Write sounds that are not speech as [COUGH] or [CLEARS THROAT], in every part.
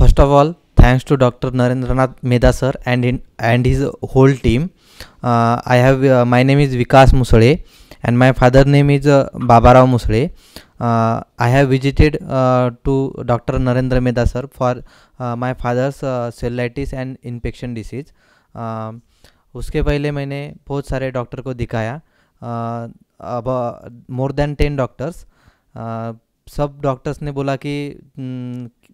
first of all thanks to doctor Narendra Nath Medha sir and in and his whole team I have my name is Vikas Musle and my father name is Baba Rao Musle I have visited to doctor Narendra Medha sir for my father's cellulitis and infection disease उसके पहले मैंने बहुत सारे doctor को दिखाया अब more than ten doctors सब doctors ने बोला कि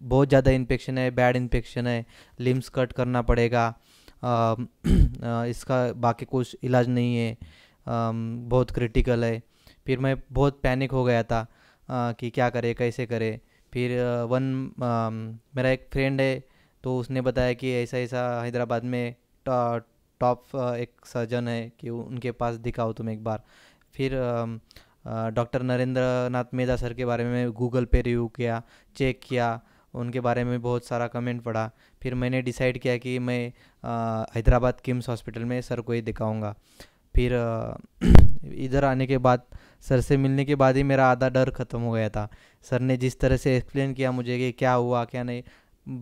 बहुत ज़्यादा इन्फेक्शन है बैड इन्फेक्शन है लिम्स कट करना पड़ेगा आ, [CLEARS THROAT] इसका बाकी कुछ इलाज नहीं है आ, बहुत क्रिटिकल है फिर मैं बहुत पैनिक हो गया था आ, कि क्या करे कैसे करे फिर वन मेरा एक फ्रेंड है तो उसने बताया कि ऐसा ऐसा हैदराबाद में टॉप एक सर्जन है कि उनके पास दिखाओ तुम एक बार फिर डॉक्टर नरेंद्र नाथ मेधा सर के बारे में गूगल पे रिव्यू किया चेक किया उनके बारे में बहुत सारा कमेंट पड़ा फिर मैंने डिसाइड किया कि मैं हैदराबाद किम्स हॉस्पिटल में सर को ही दिखाऊँगा फिर [CLEARS THROAT] इधर आने के बाद सर से मिलने के बाद ही मेरा आधा डर ख़त्म हो गया था सर ने जिस तरह से एक्सप्लेन किया मुझे कि क्या हुआ क्या नहीं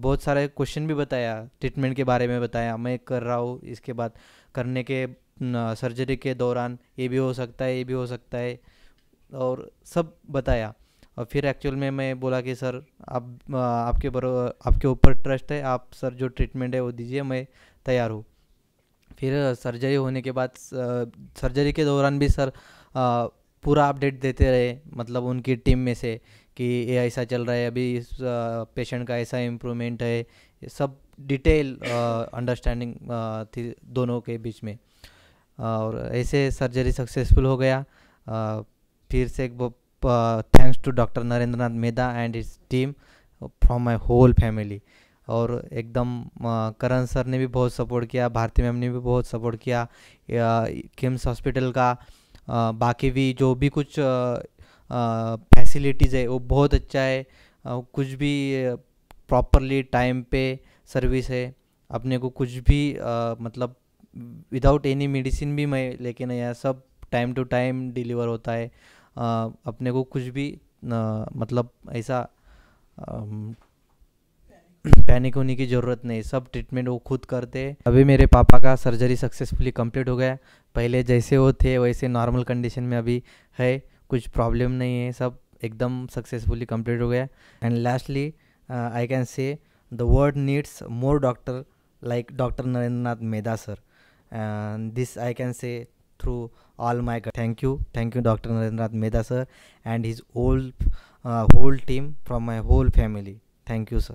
बहुत सारे क्वेश्चन भी बताया ट्रीटमेंट के बारे में बताया मैं कर रहा हूँ इसके बाद करने के सर्जरी के दौरान ये भी हो सकता है ये भी हो सकता है और सब बताया और फिर एक्चुअल में मैं बोला कि सर आप आपके बरो आपके ऊपर ट्रस्ट है आप सर जो ट्रीटमेंट है वो दीजिए मैं तैयार हूँ फिर सर्जरी होने के बाद सर्जरी के दौरान भी सर पूरा अपडेट देते रहे मतलब उनकी टीम में से कि ये ऐसा चल रहा है अभी इस पेशेंट का ऐसा इम्प्रूवमेंट है सब डिटेल अंडरस्टैंडिंग थी दोनों के बीच में और ऐसे सर्जरी सक्सेसफुल हो गया आ, फिर से एक thanks to doctor Narendra Nath Mehta and his team from my whole family और एकदम uh, करण सर ने भी बहुत सपोर्ट किया भारती मैम ने भी बहुत सपोर्ट किया किम्स हॉस्पिटल का आ, uh, बाकी भी जो भी कुछ फैसिलिटीज़ uh, है वो बहुत अच्छा है आ, कुछ भी प्रॉपरली टाइम पे सर्विस है अपने को कुछ भी आ, मतलब विदाउट एनी मेडिसिन भी मैं लेकिन यह सब टाइम टू टाइम डिलीवर होता है आ, अपने को कुछ भी आ, मतलब ऐसा पैनिक होने की ज़रूरत नहीं सब ट्रीटमेंट वो खुद करते हैं अभी मेरे पापा का सर्जरी सक्सेसफुली कंप्लीट हो गया पहले जैसे वो थे वैसे नॉर्मल कंडीशन में अभी है कुछ प्रॉब्लम नहीं है सब एकदम सक्सेसफुली कंप्लीट हो गया and lastly I can say the world needs more doctor like doctor Narendra Nath Medha sir this I can say through all my thank you thank you dr narendranath mehta sir and his whole uh, whole team from my whole family thank you sir